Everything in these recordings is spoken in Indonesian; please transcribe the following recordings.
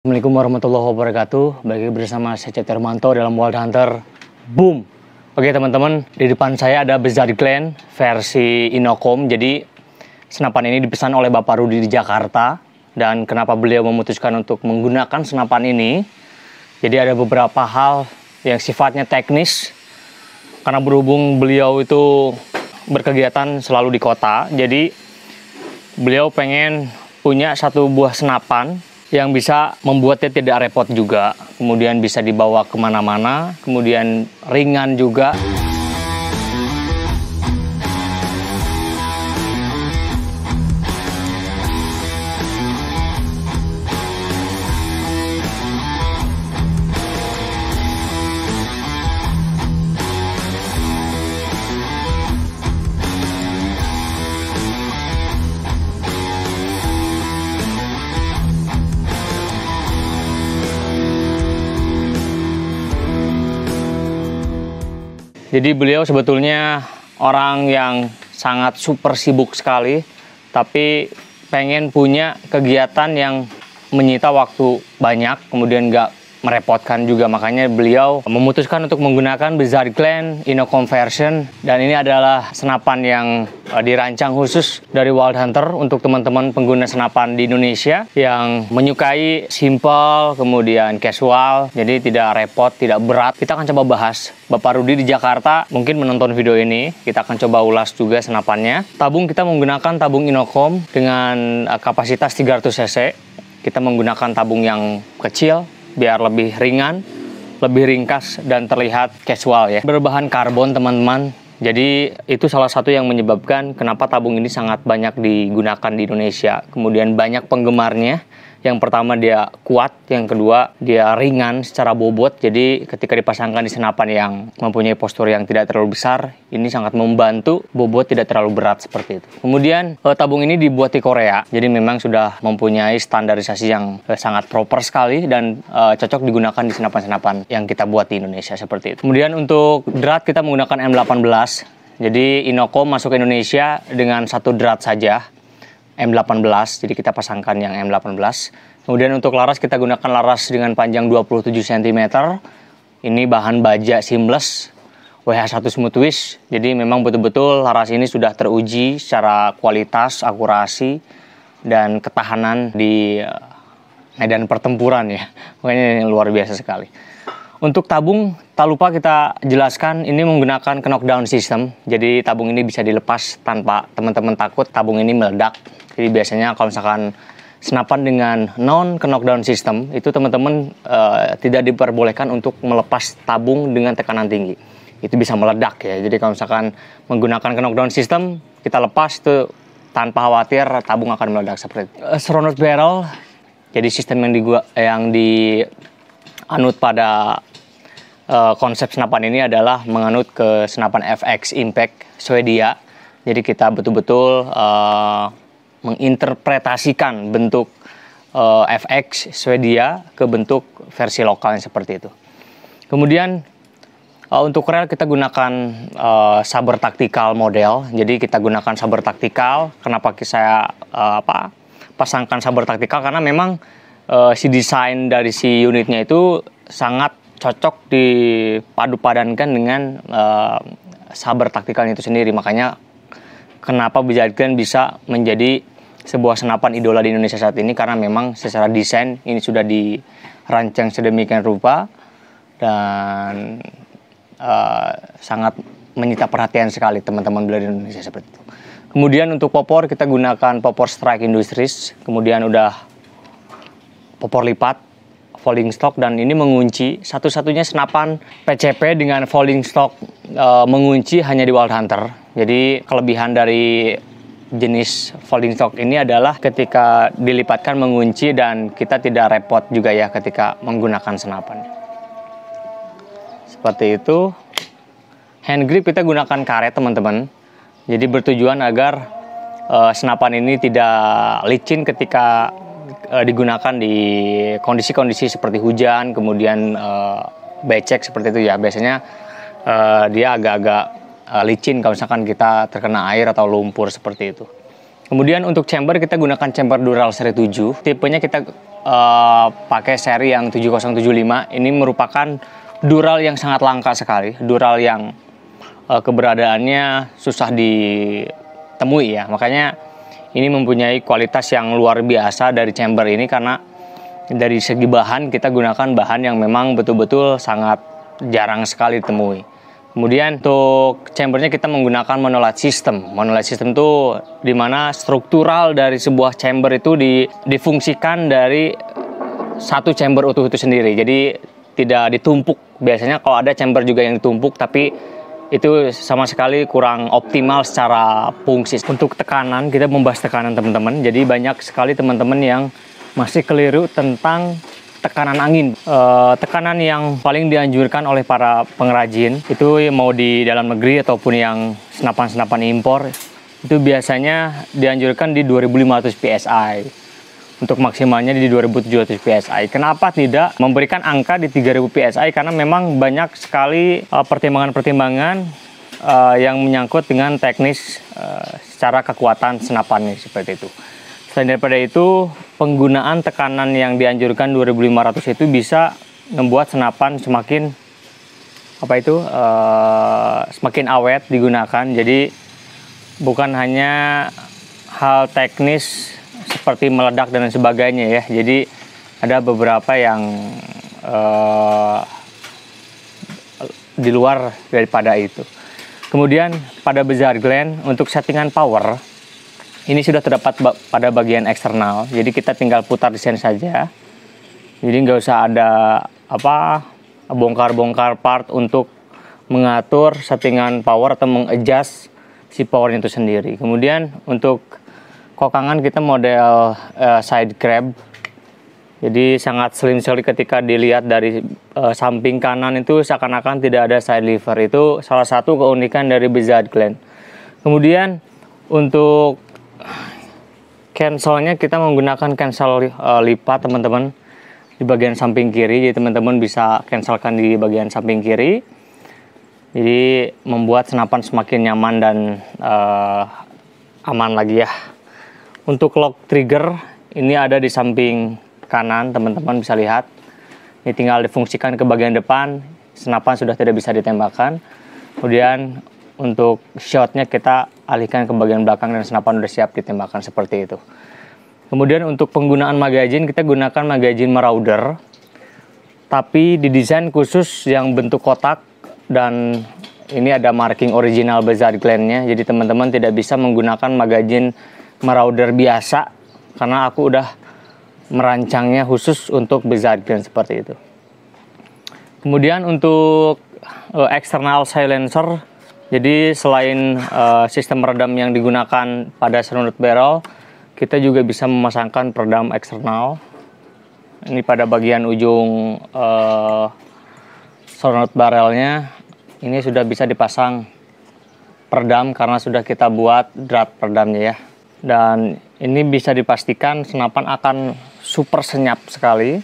Assalamualaikum warahmatullahi wabarakatuh. Bagi bersama saya Cet Manto dalam World Hunter Boom. Oke teman-teman, di depan saya ada Bezard Clan versi Inokom. Jadi senapan ini dipesan oleh Bapak Rudi di Jakarta dan kenapa beliau memutuskan untuk menggunakan senapan ini? Jadi ada beberapa hal yang sifatnya teknis karena berhubung beliau itu berkegiatan selalu di kota. Jadi beliau pengen punya satu buah senapan yang bisa membuatnya tidak repot juga, kemudian bisa dibawa kemana-mana, kemudian ringan juga. Jadi beliau sebetulnya orang yang sangat super sibuk sekali, tapi pengen punya kegiatan yang menyita waktu banyak, kemudian nggak merepotkan juga makanya beliau memutuskan untuk menggunakan Bizarre Glen Inno Conversion dan ini adalah senapan yang eh, dirancang khusus dari Wild Hunter untuk teman-teman pengguna senapan di Indonesia yang menyukai simple kemudian casual jadi tidak repot tidak berat kita akan coba bahas Bapak Rudi di Jakarta mungkin menonton video ini kita akan coba ulas juga senapannya tabung kita menggunakan tabung Inocom dengan uh, kapasitas 300 cc kita menggunakan tabung yang kecil biar lebih ringan, lebih ringkas dan terlihat casual ya. Berbahan karbon teman-teman. Jadi itu salah satu yang menyebabkan kenapa tabung ini sangat banyak digunakan di Indonesia. Kemudian banyak penggemarnya yang pertama dia kuat, yang kedua dia ringan secara bobot. Jadi ketika dipasangkan di senapan yang mempunyai postur yang tidak terlalu besar, ini sangat membantu bobot tidak terlalu berat seperti itu. Kemudian eh, tabung ini dibuat di Korea, jadi memang sudah mempunyai standarisasi yang eh, sangat proper sekali dan eh, cocok digunakan di senapan-senapan yang kita buat di Indonesia seperti itu. Kemudian untuk drat kita menggunakan M18 jadi Inoko masuk ke Indonesia dengan satu drat saja M18 jadi kita pasangkan yang M18 kemudian untuk laras kita gunakan laras dengan panjang 27 cm ini bahan baja seamless WH1 Smooth Twist jadi memang betul-betul laras ini sudah teruji secara kualitas akurasi dan ketahanan di eh, medan pertempuran ya ini luar biasa sekali untuk tabung, tak lupa kita jelaskan ini menggunakan knockdown system. Jadi tabung ini bisa dilepas tanpa teman-teman takut tabung ini meledak. Jadi biasanya kalau misalkan senapan dengan non knockdown system itu teman-teman uh, tidak diperbolehkan untuk melepas tabung dengan tekanan tinggi itu bisa meledak ya jadi kalau misalkan menggunakan knockdown system kita lepas itu tanpa khawatir tabung akan meledak seperti itu. Uh, eh, surround barrel jadi sistem yang di yang di anut pada uh, konsep senapan ini adalah menganut ke senapan FX Impact Swedia. Jadi kita betul-betul uh, menginterpretasikan bentuk uh, eh, FX Swedia ke bentuk versi lokal yang seperti itu. Kemudian uh, untuk rel kita gunakan uh, saber taktikal model. Jadi kita gunakan saber taktikal. Kenapa saya uh, apa pasangkan saber taktikal? Karena memang uh, si desain dari si unitnya itu sangat cocok dipadupadankan dengan uh, saber taktikalnya itu sendiri. Makanya kenapa Bajadian bisa menjadi sebuah senapan idola di Indonesia saat ini karena memang secara desain ini sudah dirancang sedemikian rupa dan uh, sangat menyita perhatian sekali teman-teman bela di Indonesia seperti itu. Kemudian untuk popor kita gunakan popor strike industries, kemudian udah popor lipat Folding stock dan ini mengunci satu-satunya senapan PCP dengan folding stock e, mengunci hanya di Wild Hunter. Jadi kelebihan dari jenis folding stock ini adalah ketika dilipatkan mengunci dan kita tidak repot juga ya ketika menggunakan senapan. Seperti itu. Hand grip kita gunakan karet teman-teman. Jadi bertujuan agar e, senapan ini tidak licin ketika uh, digunakan di kondisi-kondisi seperti hujan, kemudian uh, becek seperti itu ya. Biasanya uh, dia agak-agak uh, licin kalau misalkan kita terkena air atau lumpur seperti itu. Kemudian untuk chamber kita gunakan chamber Dural seri 7. Tipenya kita uh, pakai seri yang 7075. Ini merupakan Dural yang sangat langka sekali. Dural yang uh, keberadaannya susah ditemui ya. Makanya ini mempunyai kualitas yang luar biasa dari chamber ini karena dari segi bahan kita gunakan bahan yang memang betul-betul sangat jarang sekali ditemui. Kemudian untuk chambernya kita menggunakan monolat system. Monolat system itu dimana struktural dari sebuah chamber itu di, difungsikan dari satu chamber utuh itu sendiri. Jadi tidak ditumpuk. Biasanya kalau ada chamber juga yang ditumpuk tapi itu sama sekali kurang optimal secara fungsi. Untuk tekanan, kita membahas tekanan teman-teman. Jadi banyak sekali teman-teman yang masih keliru tentang tekanan angin. E, tekanan yang paling dianjurkan oleh para pengrajin itu mau di dalam negeri ataupun yang senapan-senapan impor itu biasanya dianjurkan di 2500 PSI untuk maksimalnya di 2700 PSI. Kenapa tidak memberikan angka di 3000 PSI? Karena memang banyak sekali eh, pertimbangan-pertimbangan uh, yang menyangkut dengan teknis uh, secara kekuatan senapannya seperti itu. Selain daripada itu, penggunaan tekanan yang dianjurkan 2500 itu bisa membuat senapan semakin apa itu uh, semakin awet digunakan. Jadi bukan hanya hal teknis seperti meledak dan lain sebagainya ya. Jadi ada beberapa yang uh, di luar daripada itu. Kemudian pada besar Glenn untuk settingan power ini sudah terdapat ba pada bagian eksternal. Jadi kita tinggal putar desain saja. Jadi nggak usah ada apa bongkar-bongkar part untuk mengatur settingan power atau mengadjust si powernya itu sendiri. Kemudian untuk kokangan kita model uh, side crab Jadi sangat slim sekali ketika dilihat dari uh, samping kanan itu seakan-akan tidak ada side lever. Itu salah satu keunikan dari Bizard Glen. Kemudian untuk cancelnya kita menggunakan cancel uh, lipat teman-teman di bagian samping kiri. Jadi teman-teman bisa cancelkan di bagian samping kiri. Jadi membuat senapan semakin nyaman dan uh, aman lagi ya. Untuk lock trigger ini ada di samping kanan, teman-teman bisa lihat. Ini tinggal difungsikan ke bagian depan, senapan sudah tidak bisa ditembakkan. Kemudian untuk shotnya kita alihkan ke bagian belakang dan senapan sudah siap ditembakkan seperti itu. Kemudian untuk penggunaan magazine kita gunakan magazine marauder tapi didesain khusus yang bentuk kotak dan ini ada marking original Bazar Glenn-nya jadi teman-teman tidak bisa menggunakan magazine marauder biasa karena aku udah merancangnya khusus untuk Bizardian seperti itu. Kemudian untuk uh, external silencer, jadi selain uh, sistem peredam yang digunakan pada serundut barrel, kita juga bisa memasangkan peredam eksternal. Ini pada bagian ujung uh, eh, serundut barrelnya, ini sudah bisa dipasang peredam karena sudah kita buat drat peredamnya ya dan ini bisa dipastikan senapan akan super senyap sekali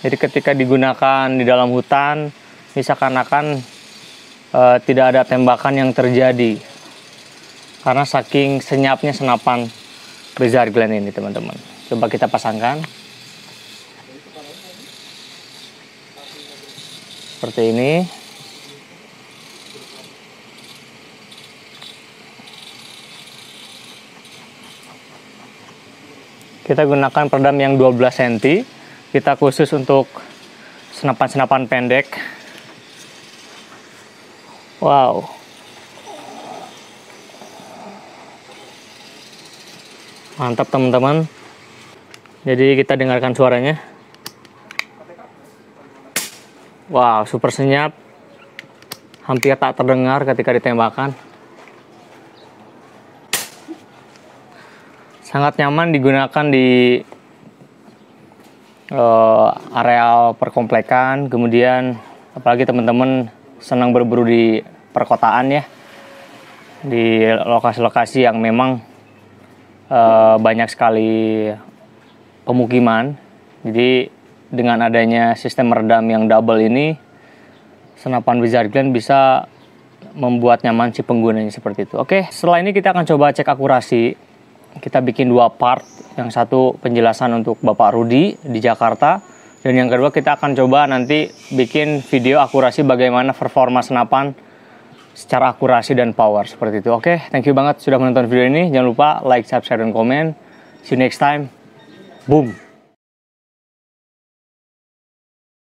jadi ketika digunakan di dalam hutan misalkan akan e, eh, tidak ada tembakan yang terjadi karena saking senyapnya senapan Blizzard Glen ini teman-teman coba kita pasangkan seperti ini kita gunakan peredam yang 12 cm kita khusus untuk senapan-senapan pendek wow mantap teman-teman jadi kita dengarkan suaranya wow super senyap hampir tak terdengar ketika ditembakkan sangat nyaman digunakan di uh, areal perkomplekan kemudian apalagi teman-teman senang berburu di perkotaan ya di lokasi-lokasi yang memang uh, banyak sekali pemukiman jadi dengan adanya sistem meredam yang double ini senapan Wizard Glen bisa membuat nyaman si penggunanya seperti itu oke setelah ini kita akan coba cek akurasi kita bikin dua part. Yang satu penjelasan untuk Bapak Rudi di Jakarta. Dan yang kedua kita akan coba nanti bikin video akurasi bagaimana performa senapan secara akurasi dan power seperti itu. Oke, okay, thank you banget sudah menonton video ini. Jangan lupa like, subscribe, dan komen. See you next time. Boom!